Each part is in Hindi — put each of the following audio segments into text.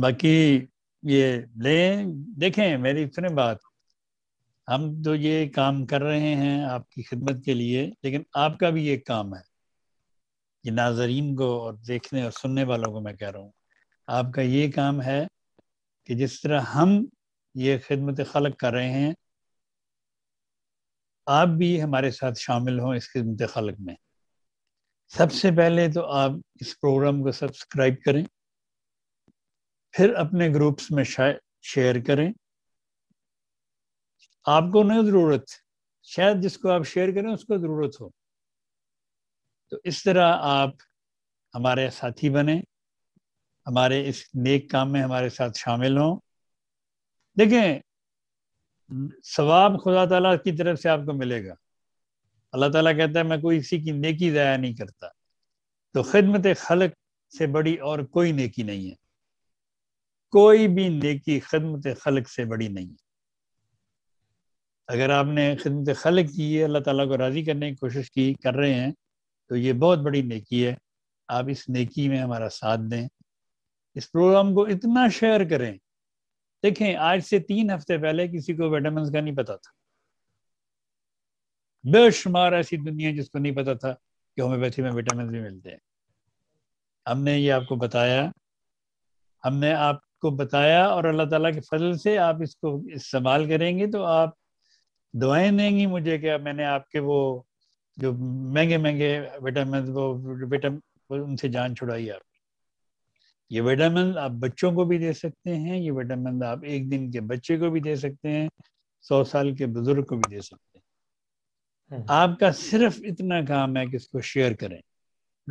बाकी ये लें देखें मेरी फिर बात हम तो ये काम कर रहे हैं आपकी खिदमत के लिए लेकिन आपका भी ये काम है ये नाजरीन को और देखने और सुनने वालों को मैं कह रहा हूँ आपका ये काम है कि जिस तरह हम ये खिदमत खलक कर रहे हैं आप भी हमारे साथ शामिल हों इस खिदमत खलक में सबसे पहले तो आप इस प्रोग्राम को सब्सक्राइब करें फिर अपने ग्रुप्स में शेयर करें आपको नहीं ज़रूरत शायद जिसको आप शेयर करें उसको ज़रूरत हो तो इस तरह आप हमारे साथी बने हमारे इस नेक काम में हमारे साथ शामिल हों देखें सवाब खुदा तला की तरफ से आपको मिलेगा अल्लाह ताला कहता है मैं कोई किसी की नेकी ज़ाया नहीं करता तो खिदमत खलक से बड़ी और कोई नेकी नहीं है कोई भी नेकी खदमत खलक से बड़ी नहीं है अगर आपने खिदमत खलक की है अल्लाह ताला को राज़ी करने की कोशिश की कर रहे हैं तो ये बहुत बड़ी नेकी है आप इस नेकी में हमारा साथ दें इस प्रोग्राम को इतना शेयर करें देखें आज से तीन हफ्ते पहले किसी को विटामिन का नहीं पता था बेशुमार ऐसी दुनिया जिसको नहीं पता था कि होम्योपैथी में विटामिन भी मिलते हैं हमने ये आपको बताया हमने आप को बताया और अल्लाह ताला के फजल से आप इसको इस्तेमाल करेंगे तो आप दवाएं देंगी मुझे क्या मैंने आपके वो जो महंगे महंगे विटामिन वो विटामिन उनसे जान छुड़ाई आप ये विटामिन आप बच्चों को भी दे सकते हैं ये विटामिन आप एक दिन के बच्चे को भी दे सकते हैं सौ साल के बुजुर्ग को भी दे सकते हैं हम्म। आपका सिर्फ इतना काम है कि इसको शेयर करें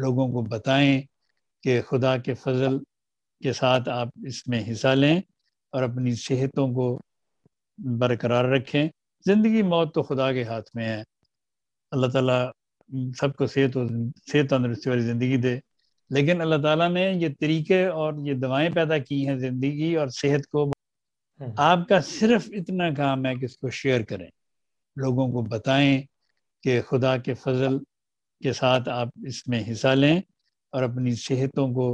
लोगों को बताएं कि खुदा के फजल के साथ आप इसमें हिस्सा लें और अपनी सेहतों को बरकरार रखें ज़िंदगी मौत तो खुदा के हाथ में है अल्लाह ताला सबको सेहत और सेहत तंदरुस्ती वाली ज़िंदगी दे लेकिन अल्लाह ताला ने ये तरीके और ये दवाएं पैदा की हैं ज़िंदगी और सेहत को हम्म। आपका सिर्फ इतना काम है कि इसको शेयर करें लोगों को बताएं कि खुदा के फजल के साथ आप इसमें हिस्सा लें और अपनी सेहतों को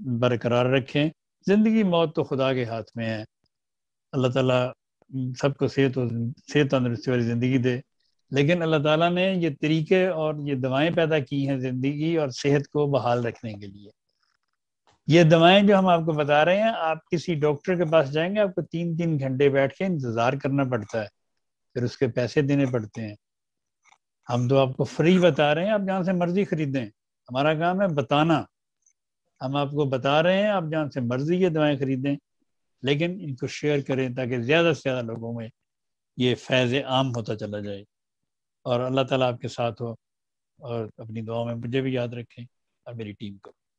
बरकरार रखें ज़िंदगी मौत तो खुदा के हाथ में है अल्लाह ताला सबको सेहत और सेहत तंदरुस्ती वाली ज़िंदगी दे लेकिन अल्लाह ताला ने ये तरीके और ये दवाएं पैदा की हैं ज़िंदगी और सेहत को बहाल रखने के लिए ये दवाएं जो हम आपको बता रहे हैं आप किसी डॉक्टर के पास जाएंगे आपको तीन तीन घंटे बैठ के इंतज़ार करना पड़ता है फिर उसके पैसे देने पड़ते हैं हम तो आपको फ्री बता रहे हैं आप जहाँ से मर्जी खरीदें हमारा काम है बताना हम आपको बता रहे हैं आप जहाँ से मर्जी ये दवाएं खरीदें लेकिन इनको शेयर करें ताकि ज़्यादा से ज़्यादा लोगों में ये फैज़ आम होता चला जाए और अल्लाह ताला आपके साथ हो और अपनी दुआ में मुझे भी याद रखें और मेरी टीम को